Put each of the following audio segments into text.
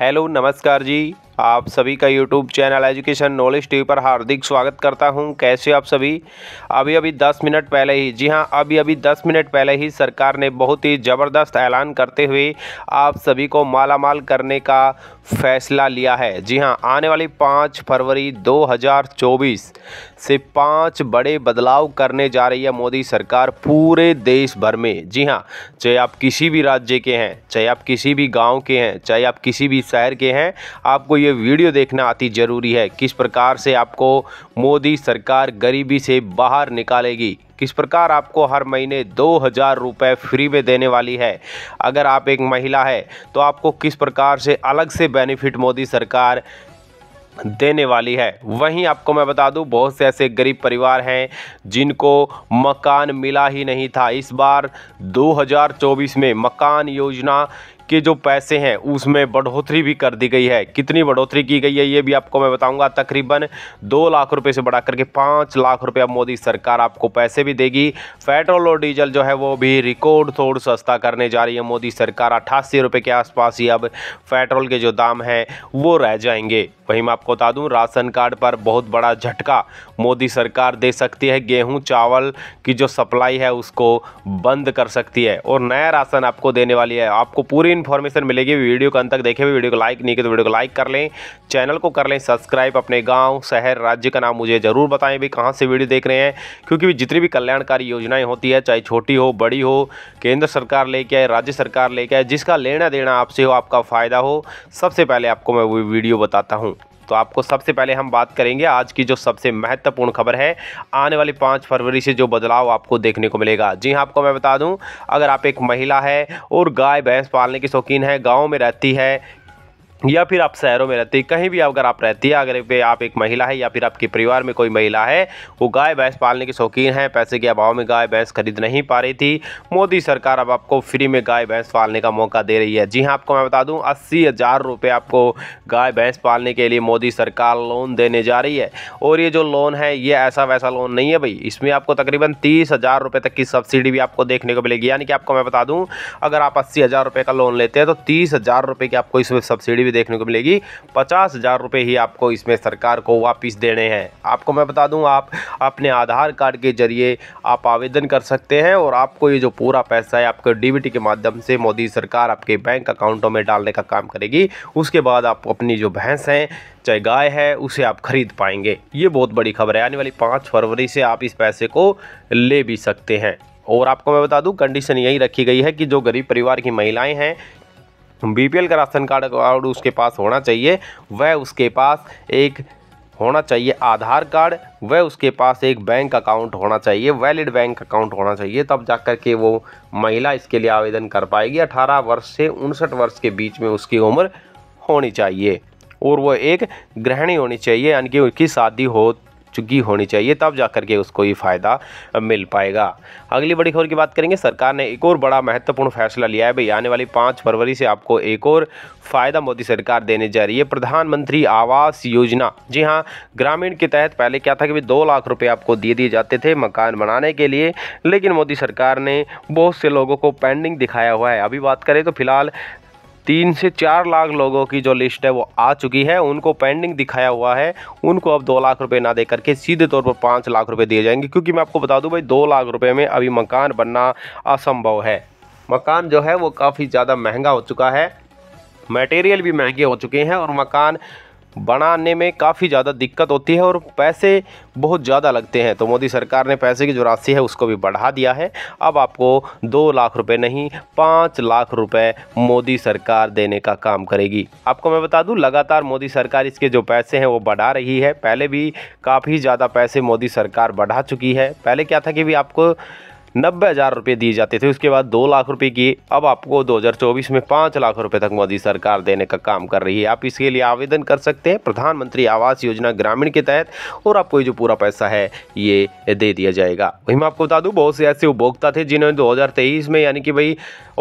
hello नमस्कार जी आप सभी का YouTube channel education knowledge TV पर हार्दिक स्वागत करता हूं कैसे आप सभी अभी अभी 10 मिनट पहले ही जी हां अभी अभी 10 मिनट पहले ही सरकार ने बहुत ही ज़बरदस्त ऐलान करते हुए आप सभी को मालामाल करने का फैसला लिया है जी हां आने वाली 5 फरवरी 2024 से पाँच बड़े बदलाव करने जा रही है मोदी सरकार पूरे देश भर में जी हाँ चाहे आप किसी भी राज्य के हैं चाहे आप किसी भी गाँव के हैं चाहे आप किसी भी शहर के हैं आपको ये लिए वीडियो देखना अति ज़रूरी है किस प्रकार से आपको मोदी सरकार गरीबी से बाहर निकालेगी किस प्रकार आपको हर महीने दो हज़ार रुपये फ्री में देने वाली है अगर आप एक महिला है तो आपको किस प्रकार से अलग से बेनिफिट मोदी सरकार देने वाली है वहीं आपको मैं बता दूं बहुत से ऐसे गरीब परिवार हैं जिनको मकान मिला ही नहीं था इस बार 2024 में मकान योजना के जो पैसे हैं उसमें बढ़ोतरी भी कर दी गई है कितनी बढ़ोतरी की गई है ये भी आपको मैं बताऊंगा तकरीबन दो लाख रुपए से बढ़ा करके पाँच लाख अब मोदी सरकार आपको पैसे भी देगी पेट्रोल और डीजल जो है वो भी रिकॉर्ड तोड़ सस्ता करने जा रही है मोदी सरकार अट्ठासी रुपये के आसपास ही अब पेट्रोल के जो दाम हैं वो रह जाएंगे वहीं मैं आपको बता दूँ राशन कार्ड पर बहुत बड़ा झटका मोदी सरकार दे सकती है गेहूँ चावल की जो सप्लाई है उसको बंद कर सकती है और नया राशन आपको देने वाली है आपको पूरी इन्फॉर्मेशन मिलेगी वीडियो का अंत तक देखे हुए वीडियो को लाइक नहीं किया तो वीडियो को लाइक कर लें चैनल को कर लें सब्सक्राइब अपने गाँव शहर राज्य का नाम मुझे ज़रूर बताएं भी कहाँ से वीडियो देख रहे हैं क्योंकि जितनी भी कल्याणकारी योजनाएँ होती है चाहे छोटी हो बड़ी हो केंद्र सरकार लेके आए राज्य सरकार लेके आए जिसका लेना देना आपसे हो आपका फ़ायदा हो सबसे पहले आपको मैं वो वीडियो बताता हूँ दोस्तों आपको सबसे पहले हम बात करेंगे आज की जो सबसे महत्वपूर्ण खबर है आने वाली पाँच फरवरी से जो बदलाव आपको देखने को मिलेगा जी हाँ आपको मैं बता दूँ अगर आप एक महिला है और गाय भैंस पालने की शौकीन है गाँव में रहती है या फिर आप शहरों में रहते हैं कहीं भी अगर आप रहती है अगर आप एक महिला है या फिर आपके परिवार में कोई महिला है वो गाय भैंस पालने के शौकीन हैं पैसे के अभाव में गाय भैंस खरीद नहीं पा रही थी मोदी सरकार अब आपको फ्री में गाय भैंस पालने का मौका दे रही है जी हाँ आपको मैं बता दूँ अस्सी हज़ार रुपये आपको गाय भैंस पालने के लिए मोदी सरकार लोन देने जा रही है और ये जो लोन है ये ऐसा वैसा लोन नहीं है भाई इसमें आपको तकरीबन तीस हज़ार रुपये तक की सब्सिडी भी आपको देखने को मिलेगी यानी कि आपको मैं बता दूँ अगर आप अस्सी हज़ार रुपये का लोन लेते हैं तो तीस हज़ार रुपये की आपको इसमें सब्सिडी भी देखने को मिलेगी पचास हज़ार रुपये ही आपको इसमें सरकार को वापस देने हैं आपको मैं बता दूं आप अपने आधार कार्ड के जरिए आप आवेदन कर सकते हैं और आपको ये जो पूरा पैसा है आपको डी के माध्यम से मोदी सरकार आपके बैंक अकाउंटों में डालने का काम करेगी उसके बाद आप अपनी जो भैंस हैं चाहे गाय है उसे आप खरीद पाएंगे ये बहुत बड़ी खबर है आने वाली पाँच फरवरी से आप इस पैसे को ले भी सकते हैं और आपको मैं बता दूं कंडीशन यही रखी गई है कि जो गरीब परिवार की महिलाएं हैं बीपीएल का राशन कार्ड और उसके पास होना चाहिए वह उसके पास एक होना चाहिए आधार कार्ड वह उसके पास एक बैंक अकाउंट होना चाहिए वैलिड बैंक अकाउंट होना चाहिए तब जा कर के वो महिला इसके लिए आवेदन कर पाएगी अठारह वर्ष से उनसठ वर्ष के बीच में उसकी उम्र होनी चाहिए और वह एक गृहिणी होनी चाहिए यानी कि उसकी शादी हो चुकी होनी चाहिए तब जाकर के उसको ये फ़ायदा मिल पाएगा अगली बड़ी खबर की बात करेंगे सरकार ने एक और बड़ा महत्वपूर्ण फैसला लिया है भाई आने वाली पाँच फरवरी से आपको एक और फ़ायदा मोदी सरकार देने जा रही है प्रधानमंत्री आवास योजना जी हाँ ग्रामीण के तहत पहले क्या था कि भाई दो लाख रुपये आपको दिए दिए जाते थे मकान बनाने के लिए लेकिन मोदी सरकार ने बहुत से लोगों को पेंडिंग दिखाया हुआ है अभी बात करें तो फिलहाल तीन से चार लाख लोगों की जो लिस्ट है वो आ चुकी है उनको पेंडिंग दिखाया हुआ है उनको अब दो लाख रुपए ना दे करके सीधे तौर पर पाँच लाख रुपए दिए जाएंगे क्योंकि मैं आपको बता दूं भाई दो लाख रुपए में अभी मकान बनना असंभव है मकान जो है वो काफ़ी ज़्यादा महंगा हो चुका है मटेरियल भी महंगे हो चुके हैं और मकान बनाने में काफ़ी ज़्यादा दिक्कत होती है और पैसे बहुत ज़्यादा लगते हैं तो मोदी सरकार ने पैसे की जो राशि है उसको भी बढ़ा दिया है अब आपको दो लाख रुपए नहीं पाँच लाख रुपए मोदी सरकार देने का काम करेगी आपको मैं बता दूं लगातार मोदी सरकार इसके जो पैसे हैं वो बढ़ा रही है पहले भी काफ़ी ज़्यादा पैसे मोदी सरकार बढ़ा चुकी है पहले क्या था कि भी आपको नब्बे हज़ार रुपये दिए जाते थे उसके बाद दो लाख रुपये की अब आपको 2024 में पाँच लाख रुपये तक मोदी सरकार देने का काम कर रही है आप इसके लिए आवेदन कर सकते हैं प्रधानमंत्री आवास योजना ग्रामीण के तहत और आपको ये जो पूरा पैसा है ये दे दिया जाएगा वहीं मैं आपको बता दूँ बहुत से ऐसे उपभोक्ता थे जिन्होंने दो में यानी कि भाई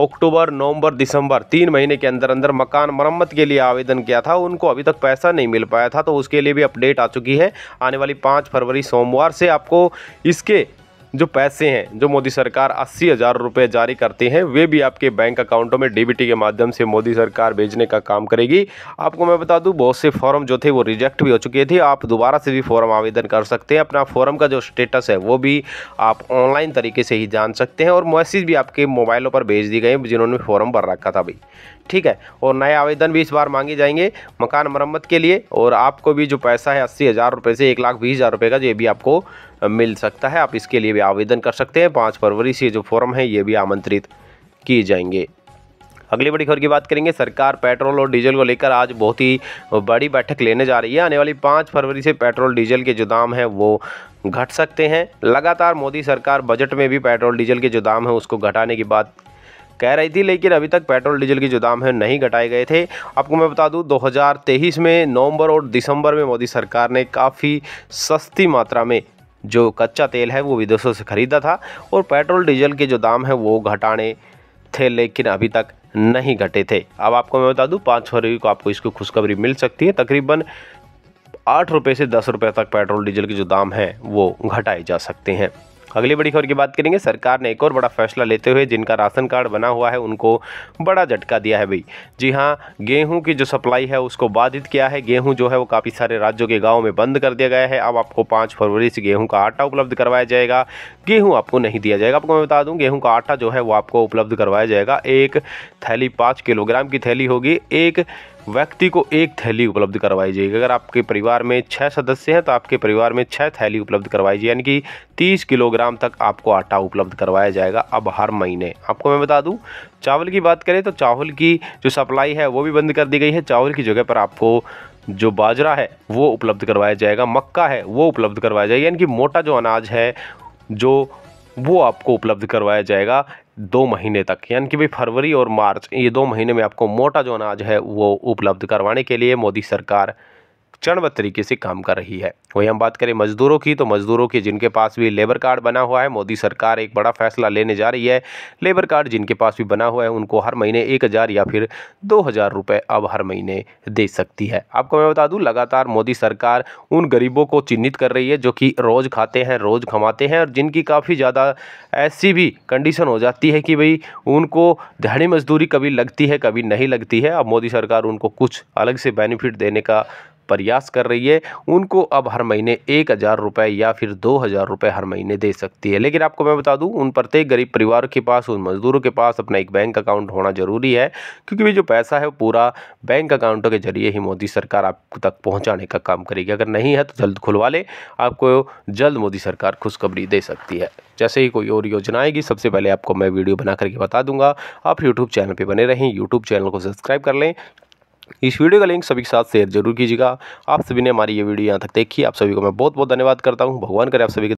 अक्टूबर नवम्बर दिसंबर तीन महीने के अंदर अंदर मकान मरम्मत के लिए आवेदन किया था उनको अभी तक पैसा नहीं मिल पाया था तो उसके लिए भी अपडेट आ चुकी है आने वाली पाँच फरवरी सोमवार से आपको इसके जो पैसे हैं जो मोदी सरकार अस्सी हज़ार रुपये जारी करती हैं वे भी आपके बैंक अकाउंटों में डी के माध्यम से मोदी सरकार भेजने का काम करेगी आपको मैं बता दूं बहुत से फॉर्म जो थे वो रिजेक्ट भी हो चुके थे आप दोबारा से भी फॉर्म आवेदन कर सकते हैं अपना फॉर्म का जो स्टेटस है वो भी आप ऑनलाइन तरीके से ही जान सकते हैं और मैसेज भी आपके मोबाइलों पर भेज दी गए जिन्होंने फॉर्म भर रखा था भाई ठीक है और नए आवेदन भी इस बार मांगे जाएंगे मकान मरम्मत के लिए और आपको भी जो पैसा है अस्सी हज़ार रुपये से एक लाख बीस हज़ार रुपये का ये भी आपको मिल सकता है आप इसके लिए भी आवेदन कर सकते हैं पाँच फरवरी से जो फॉर्म है ये भी आमंत्रित किए जाएंगे अगली बड़ी खबर की बात करेंगे सरकार पेट्रोल और डीजल को लेकर आज बहुत ही बड़ी बैठक लेने जा रही है आने वाली पाँच फरवरी से पेट्रोल डीजल के जो दाम हैं वो घट सकते हैं लगातार मोदी सरकार बजट में भी पेट्रोल डीजल के जो दाम हैं उसको घटाने की बात कह रही थी लेकिन अभी तक पेट्रोल डीजल के जो दाम है नहीं घटाए गए थे आपको मैं बता दूँ दो में नवम्बर और दिसंबर में मोदी सरकार ने काफ़ी सस्ती मात्रा में जो कच्चा तेल है वो विदेशों से ख़रीदा था और पेट्रोल डीजल के जो दाम है वो घटाने थे लेकिन अभी तक नहीं घटे थे अब आपको मैं बता दूं पाँच फरवरी को आपको इसकी खुशखबरी मिल सकती है तकरीबन आठ रुपये से दस रुपये तक पेट्रोल डीजल के जो दाम है वो घटाए जा सकते हैं अगली बड़ी खबर की बात करेंगे सरकार ने एक और बड़ा फैसला लेते हुए जिनका राशन कार्ड बना हुआ है उनको बड़ा झटका दिया है भाई जी हाँ गेहूं की जो सप्लाई है उसको बाधित किया है गेहूं जो है वो काफ़ी सारे राज्यों के गाँव में बंद कर दिया गया है अब आपको पाँच फरवरी से गेहूँ का आटा उपलब्ध करवाया जाएगा गेहूँ आपको नहीं दिया जाएगा आपको मैं बता दूँ गेहूँ का आटा जो है वो आपको उपलब्ध करवाया जाएगा एक थैली पाँच किलोग्राम की थैली होगी एक व्यक्ति को एक थैली उपलब्ध करवाई जाएगी अगर आपके परिवार में छः सदस्य हैं तो आपके परिवार में छः थैली उपलब्ध करवाई जाएगी यानी कि तीस किलोग्राम तक आपको आटा उपलब्ध करवाया जाएगा अब हर महीने आपको मैं बता दूँ चावल की बात करें तो चावल की जो सप्लाई है वो भी बंद कर दी गई है चावल की जगह पर आपको जो बाजरा है वो उपलब्ध करवाया जाएगा मक्का है वो उपलब्ध करवाया जाएगा यानी कि मोटा जो अनाज है जो वो आपको उपलब्ध करवाया जाएगा दो महीने तक यानी कि भाई फरवरी और मार्च ये दो महीने में आपको मोटा जो अनाज है वो उपलब्ध करवाने के लिए मोदी सरकार चरणबद्ध तरीके से काम कर रही है वहीं हम बात करें मजदूरों की तो मजदूरों के जिनके पास भी लेबर कार्ड बना हुआ है मोदी सरकार एक बड़ा फैसला लेने जा रही है लेबर कार्ड जिनके पास भी बना हुआ है उनको हर महीने एक हज़ार या फिर दो हज़ार रुपये अब हर महीने दे सकती है आपको मैं बता दूँ लगातार मोदी सरकार उन गरीबों को चिन्हित कर रही है जो कि रोज़ खाते हैं रोज़ कमाते हैं और जिनकी काफ़ी ज़्यादा ऐसी भी कंडीशन हो जाती है कि भाई उनको दहाड़ी मजदूरी कभी लगती है कभी नहीं लगती है अब मोदी सरकार उनको कुछ अलग से बेनिफिट देने का प्रयास कर रही है उनको अब हर महीने एक हज़ार रुपये या फिर दो हज़ार रुपये हर महीने दे सकती है लेकिन आपको मैं बता दूं उन प्रत्येक गरीब परिवार के पास उन मज़दूरों के पास अपना एक बैंक अकाउंट होना ज़रूरी है क्योंकि वे जो पैसा है वो पूरा बैंक अकाउंटों के ज़रिए ही मोदी सरकार आप तक पहुँचाने का काम करेगी अगर नहीं है तो जल्द खुलवा ले आपको जल्द मोदी सरकार खुशखबरी दे सकती है जैसे ही कोई और योजना आएगी सबसे पहले आपको मैं वीडियो बना करके बता दूंगा आप यूट्यूब चैनल पर बने रहें यूट्यूब चैनल को सब्सक्राइब कर लें इस वीडियो का लिंक सभी के साथ शेयर जरूर कीजिएगा आप सभी ने हमारी ये वीडियो यहाँ तक देखी आप सभी को मैं बहुत बहुत धन्यवाद करता हूँ भगवान करे आप सभी